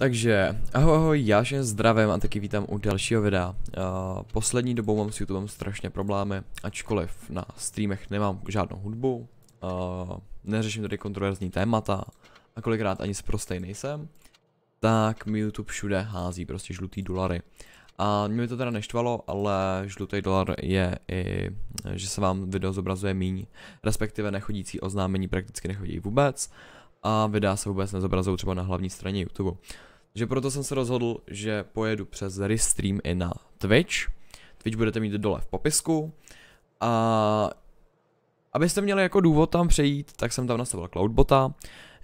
Takže ahoj, ahoj, já jsem zdravím a taky vítám u dalšího videa. Uh, poslední dobou mám s YouTubem strašně problémy, ačkoliv na streamech nemám žádnou hudbu, uh, neřeším tady kontroverzní témata a kolikrát ani sprostej nejsem, tak mi YouTube všude hází prostě žlutý dolary. A mě to teda neštvalo, ale žlutý dolar je i, že se vám video zobrazuje míň, respektive nechodící oznámení prakticky nechodí vůbec a videa se vůbec nezobrazují třeba na hlavní straně YouTube že proto jsem se rozhodl, že pojedu přes Restream i na Twitch. Twitch budete mít dole v popisku. A abyste měli jako důvod tam přejít, tak jsem tam nastavil Cloudbota.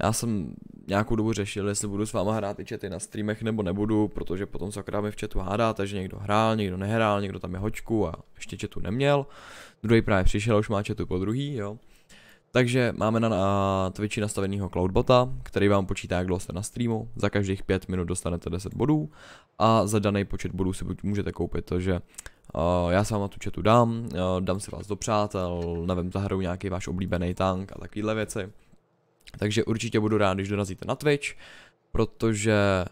Já jsem nějakou dobu řešil, jestli budu s váma hrát i chaty na streamech nebo nebudu, protože potom se akorát mi v chatu hádá, takže někdo hrál, někdo nehrál, někdo tam je hočku a ještě chatu neměl. Druhý právě přišel, už má chatu po druhý, jo. Takže máme na, na Twitchi nastaveného Cloudbota, který vám počítá, jak dlouho jste na streamu. Za každých 5 minut dostanete 10 bodů a za daný počet bodů si můžete koupit, takže Uh, eh, já sám na tu chatu dám, uh, dám si vás do přátel, nevím, zahraju nějaký váš oblíbený tank a takovéhle věci. Takže určitě budu rád, když dorazíte na Twitch, protože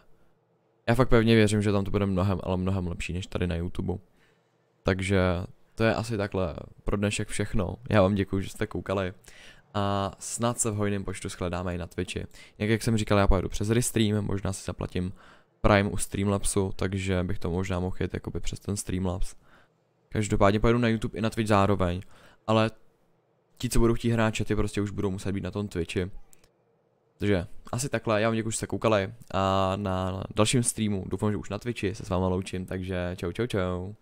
já fakt pevně věřím, že tam to bude mnohem, ale mnohem lepší než tady na YouTube. Takže to je asi takhle pro dnešek všechno. Já vám děkuji, že jste koukali a snad se v hojném počtu shledáme i na Twitchi. Jak, jak jsem říkal, já pojedu přes Restream, možná si zaplatím Prime u Streamlabsu, takže bych to možná mohl jít jakoby přes ten Streamlabs. Každopádně pojedu na YouTube i na Twitch zároveň, ale ti, co budou chtít hrát, ty prostě už budou muset být na tom Twitchi. Takže asi takhle, já vám děkuji, že jste koukali a na dalším streamu, doufám, že už na Twitchi se s váma loučím, takže čau čau čau.